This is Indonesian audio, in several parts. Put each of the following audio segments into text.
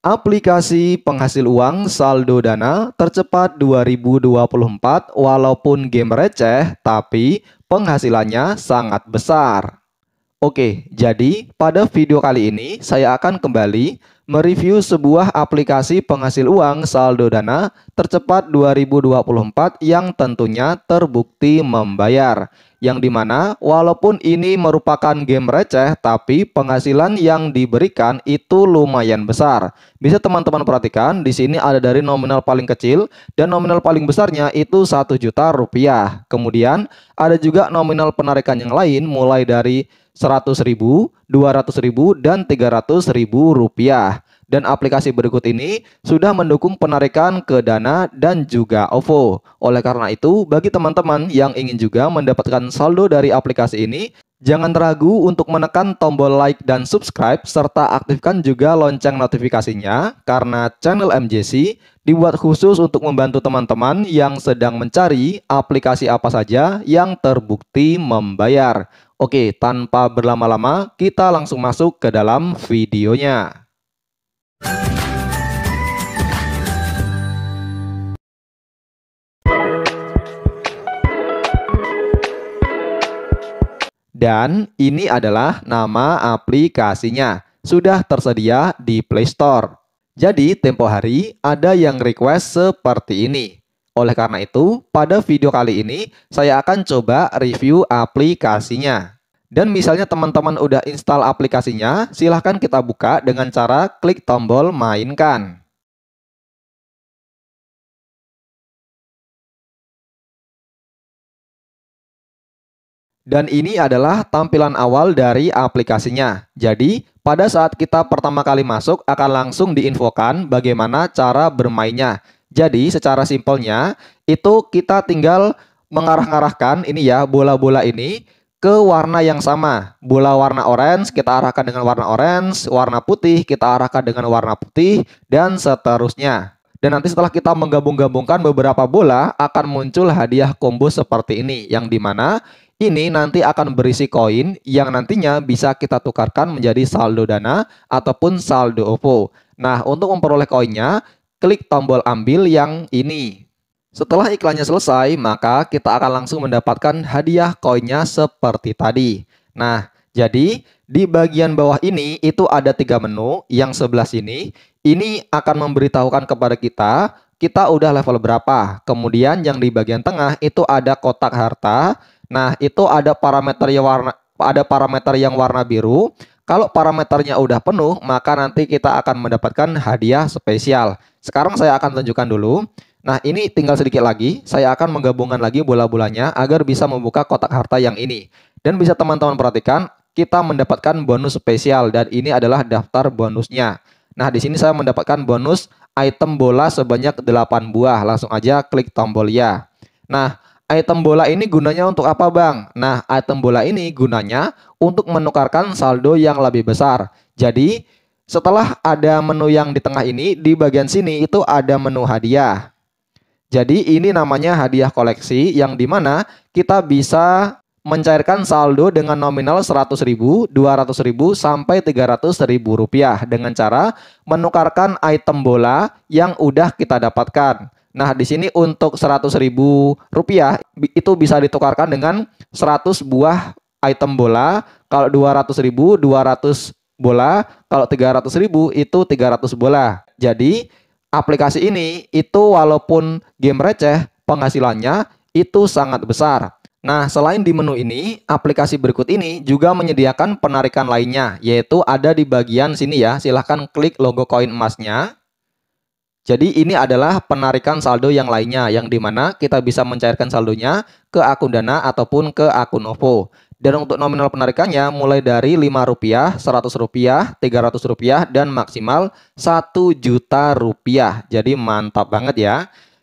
Aplikasi penghasil hmm. uang saldo dana tercepat 2024 walaupun game receh tapi penghasilannya sangat besar. Oke, jadi pada video kali ini saya akan kembali mereview sebuah aplikasi penghasil uang saldo dana tercepat 2024 yang tentunya terbukti membayar yang dimana walaupun ini merupakan game receh tapi penghasilan yang diberikan itu lumayan besar. Bisa teman-teman perhatikan di sini ada dari nominal paling kecil dan nominal paling besarnya itu satu juta rupiah. Kemudian ada juga nominal penarikan yang lain mulai dari 100.000, 200.000 dan 300.000 rupiah dan aplikasi berikut ini sudah mendukung penarikan ke Dana dan juga OVO. Oleh karena itu, bagi teman-teman yang ingin juga mendapatkan saldo dari aplikasi ini, jangan ragu untuk menekan tombol like dan subscribe serta aktifkan juga lonceng notifikasinya karena channel MJC dibuat khusus untuk membantu teman-teman yang sedang mencari aplikasi apa saja yang terbukti membayar. Oke, tanpa berlama-lama, kita langsung masuk ke dalam videonya. Dan ini adalah nama aplikasinya. Sudah tersedia di Play Store. Jadi, tempo hari ada yang request seperti ini. Oleh karena itu, pada video kali ini saya akan coba review aplikasinya. Dan misalnya teman-teman udah install aplikasinya, silahkan kita buka dengan cara klik tombol mainkan. Dan ini adalah tampilan awal dari aplikasinya. Jadi, pada saat kita pertama kali masuk akan langsung diinfokan bagaimana cara bermainnya. Jadi, secara simpelnya itu kita tinggal mengarah-ngarahkan ini ya bola-bola ini ke warna yang sama. Bola warna orange kita arahkan dengan warna orange, warna putih kita arahkan dengan warna putih, dan seterusnya. Dan nanti setelah kita menggabung-gabungkan beberapa bola, akan muncul hadiah combo seperti ini, yang dimana ini nanti akan berisi koin yang nantinya bisa kita tukarkan menjadi saldo dana ataupun saldo OVO. Nah, untuk memperoleh koinnya, klik tombol ambil yang ini. Setelah iklannya selesai, maka kita akan langsung mendapatkan hadiah koinnya seperti tadi. Nah, jadi di bagian bawah ini itu ada tiga menu. Yang sebelah sini, ini akan memberitahukan kepada kita kita udah level berapa. Kemudian yang di bagian tengah itu ada kotak harta. Nah, itu ada parameter yang warna ada parameter yang warna biru. Kalau parameternya udah penuh, maka nanti kita akan mendapatkan hadiah spesial. Sekarang saya akan tunjukkan dulu. Nah, ini tinggal sedikit lagi. Saya akan menggabungkan lagi bola-bolanya agar bisa membuka kotak harta yang ini. Dan bisa teman-teman perhatikan, kita mendapatkan bonus spesial dan ini adalah daftar bonusnya. Nah, di sini saya mendapatkan bonus item bola sebanyak 8 buah. Langsung aja klik tombol ya. Nah, item bola ini gunanya untuk apa, Bang? Nah, item bola ini gunanya untuk menukarkan saldo yang lebih besar. Jadi, setelah ada menu yang di tengah ini, di bagian sini itu ada menu hadiah. Jadi ini namanya hadiah koleksi yang dimana kita bisa mencairkan saldo dengan nominal 100 ribu, 200 ribu, sampai 300 ribu rupiah dengan cara menukarkan item bola yang udah kita dapatkan. Nah, di sini untuk 100 ribu rupiah itu bisa ditukarkan dengan 100 buah item bola. Kalau 200 ribu, 200 bola. Kalau 300 ribu, itu 300 bola. Jadi, aplikasi ini itu walaupun game receh, penghasilannya itu sangat besar. Nah, selain di menu ini, aplikasi berikut ini juga menyediakan penarikan lainnya, yaitu ada di bagian sini ya. Silahkan klik logo koin emasnya. Jadi ini adalah penarikan saldo yang lainnya, yang dimana kita bisa mencairkan saldonya ke akun Dana ataupun ke akun OVO. Dan untuk nominal penarikannya mulai dari Rp5, Rp100, Rp300 dan maksimal rp 1000000 juta rupiah. Jadi mantap banget ya.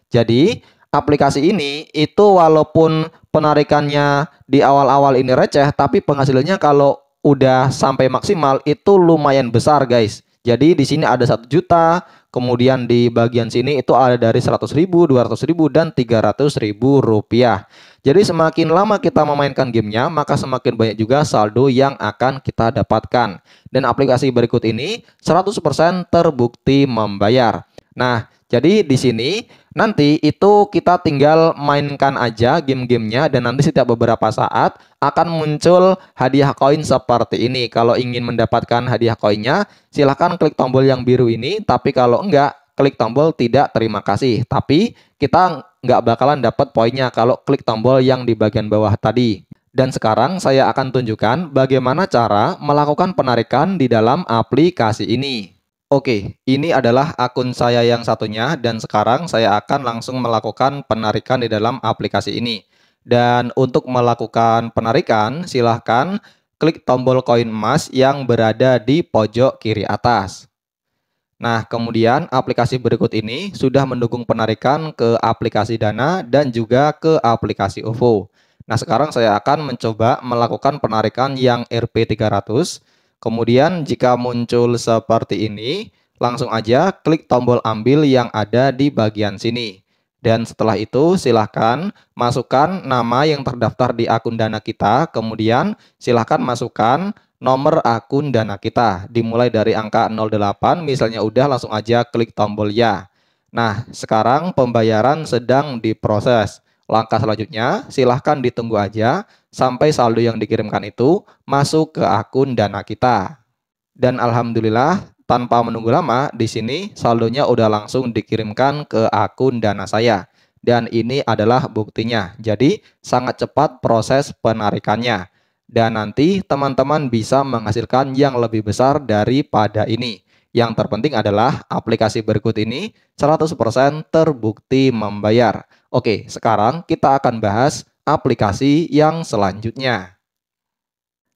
Jadi aplikasi ini itu walaupun penarikannya di awal-awal ini receh tapi penghasilannya kalau udah sampai maksimal itu lumayan besar guys. Jadi di sini ada satu juta, kemudian di bagian sini itu ada dari seratus ribu, dua ratus ribu, dan tiga ratus ribu rupiah. Jadi semakin lama kita memainkan gamenya, maka semakin banyak juga saldo yang akan kita dapatkan. Dan aplikasi berikut ini 100% terbukti membayar. Nah, jadi di sini nanti itu kita tinggal mainkan aja game-gamenya dan nanti setiap beberapa saat akan muncul hadiah koin seperti ini. Kalau ingin mendapatkan hadiah koinnya, silahkan klik tombol yang biru ini. Tapi kalau enggak, klik tombol tidak terima kasih. Tapi kita nggak bakalan dapat poinnya kalau klik tombol yang di bagian bawah tadi. Dan sekarang saya akan tunjukkan bagaimana cara melakukan penarikan di dalam aplikasi ini. Oke, ini adalah akun saya yang satunya dan sekarang saya akan langsung melakukan penarikan di dalam aplikasi ini. Dan untuk melakukan penarikan, silahkan klik tombol koin emas yang berada di pojok kiri atas. Nah, kemudian aplikasi berikut ini sudah mendukung penarikan ke aplikasi Dana dan juga ke aplikasi OVO. Nah, sekarang saya akan mencoba melakukan penarikan yang RP300. Kemudian jika muncul seperti ini, langsung aja klik tombol ambil yang ada di bagian sini. Dan setelah itu silahkan masukkan nama yang terdaftar di akun dana kita, kemudian silahkan masukkan nomor akun dana kita. Dimulai dari angka 08, misalnya udah langsung aja klik tombol ya. Nah, sekarang pembayaran sedang diproses. Langkah selanjutnya, silahkan ditunggu aja sampai saldo yang dikirimkan itu masuk ke akun dana kita. Dan alhamdulillah, tanpa menunggu lama, di sini saldonya udah langsung dikirimkan ke akun dana saya. Dan ini adalah buktinya. Jadi, sangat cepat proses penarikannya dan nanti teman-teman bisa menghasilkan yang lebih besar daripada ini. Yang terpenting adalah aplikasi berikut ini 100% terbukti membayar. Oke, sekarang kita akan bahas aplikasi yang selanjutnya.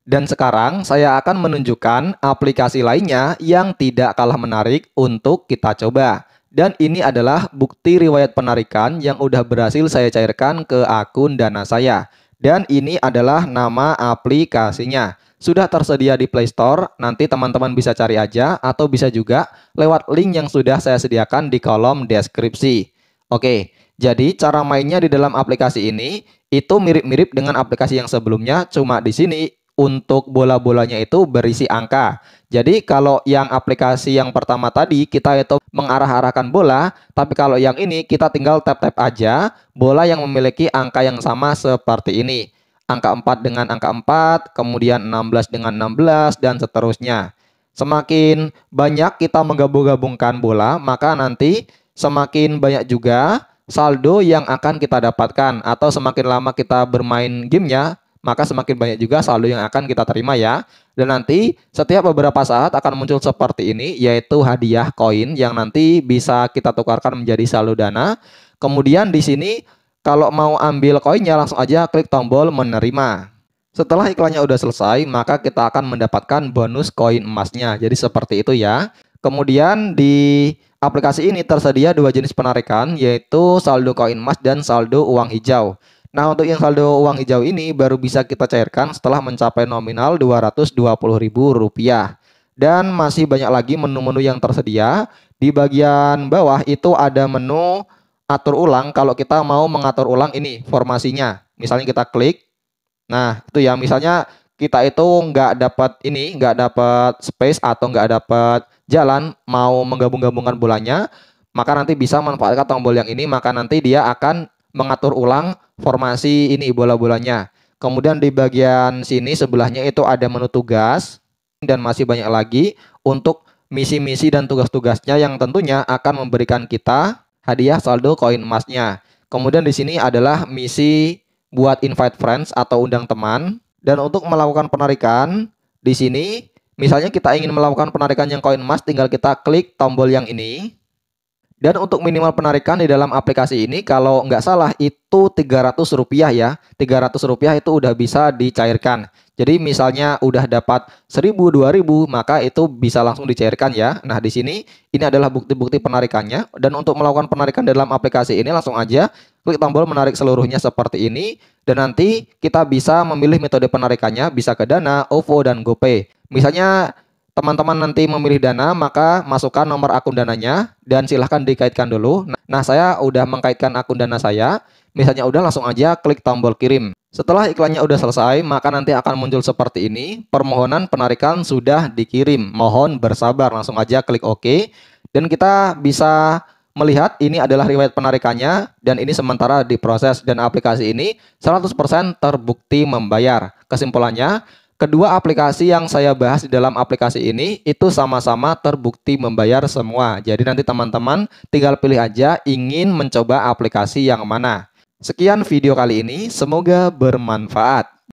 Dan sekarang saya akan menunjukkan aplikasi lainnya yang tidak kalah menarik untuk kita coba. Dan ini adalah bukti riwayat penarikan yang udah berhasil saya cairkan ke akun dana saya. Dan ini adalah nama aplikasinya. Sudah tersedia di Play Store, nanti teman-teman bisa cari aja atau bisa juga lewat link yang sudah saya sediakan di kolom deskripsi. Oke, jadi cara mainnya di dalam aplikasi ini itu mirip-mirip dengan aplikasi yang sebelumnya, cuma di sini untuk bola-bolanya itu berisi angka. Jadi kalau yang aplikasi yang pertama tadi kita itu mengarah-arahkan bola, tapi kalau yang ini kita tinggal tap-tap aja bola yang memiliki angka yang sama seperti ini. Angka 4 dengan angka 4, kemudian 16 dengan 16 dan seterusnya. Semakin banyak kita menggabung-gabungkan bola, maka nanti semakin banyak juga saldo yang akan kita dapatkan atau semakin lama kita bermain gamenya maka semakin banyak juga saldo yang akan kita terima ya. Dan nanti setiap beberapa saat akan muncul seperti ini yaitu hadiah koin yang nanti bisa kita tukarkan menjadi saldo dana. Kemudian di sini kalau mau ambil koinnya langsung aja klik tombol menerima. Setelah iklannya udah selesai, maka kita akan mendapatkan bonus koin emasnya. Jadi seperti itu ya. Kemudian di aplikasi ini tersedia dua jenis penarikan yaitu saldo koin emas dan saldo uang hijau. Nah, untuk yang saldo uang hijau ini baru bisa kita cairkan setelah mencapai nominal Rp220.000. Dan masih banyak lagi menu-menu yang tersedia. Di bagian bawah itu ada menu atur ulang kalau kita mau mengatur ulang ini formasinya. Misalnya kita klik. Nah, itu ya misalnya kita itu nggak dapat ini, nggak dapat space atau nggak dapat jalan mau menggabung-gabungkan bolanya, maka nanti bisa manfaatkan tombol yang ini, maka nanti dia akan mengatur ulang formasi ini bola-bolanya. Kemudian di bagian sini sebelahnya itu ada menu tugas dan masih banyak lagi untuk misi-misi dan tugas-tugasnya yang tentunya akan memberikan kita hadiah saldo koin emasnya. Kemudian di sini adalah misi buat invite friends atau undang teman dan untuk melakukan penarikan di sini misalnya kita ingin melakukan penarikan yang koin emas tinggal kita klik tombol yang ini dan untuk minimal penarikan di dalam aplikasi ini kalau nggak salah itu 300 rupiah ya. 300 rupiah itu udah bisa dicairkan. Jadi misalnya udah dapat 1000, 2000 maka itu bisa langsung dicairkan ya. Nah di sini ini adalah bukti-bukti penarikannya. Dan untuk melakukan penarikan dalam aplikasi ini langsung aja klik tombol menarik seluruhnya seperti ini. Dan nanti kita bisa memilih metode penarikannya bisa ke Dana, OVO, dan GoPay. Misalnya teman-teman nanti memilih dana, maka masukkan nomor akun dananya dan silahkan dikaitkan dulu. Nah, saya udah mengkaitkan akun dana saya. Misalnya udah langsung aja klik tombol kirim. Setelah iklannya udah selesai, maka nanti akan muncul seperti ini. Permohonan penarikan sudah dikirim. Mohon bersabar, langsung aja klik OK. Dan kita bisa melihat ini adalah riwayat penarikannya dan ini sementara diproses dan aplikasi ini 100% terbukti membayar. Kesimpulannya, Kedua aplikasi yang saya bahas di dalam aplikasi ini itu sama-sama terbukti membayar semua. Jadi nanti teman-teman tinggal pilih aja ingin mencoba aplikasi yang mana. Sekian video kali ini, semoga bermanfaat.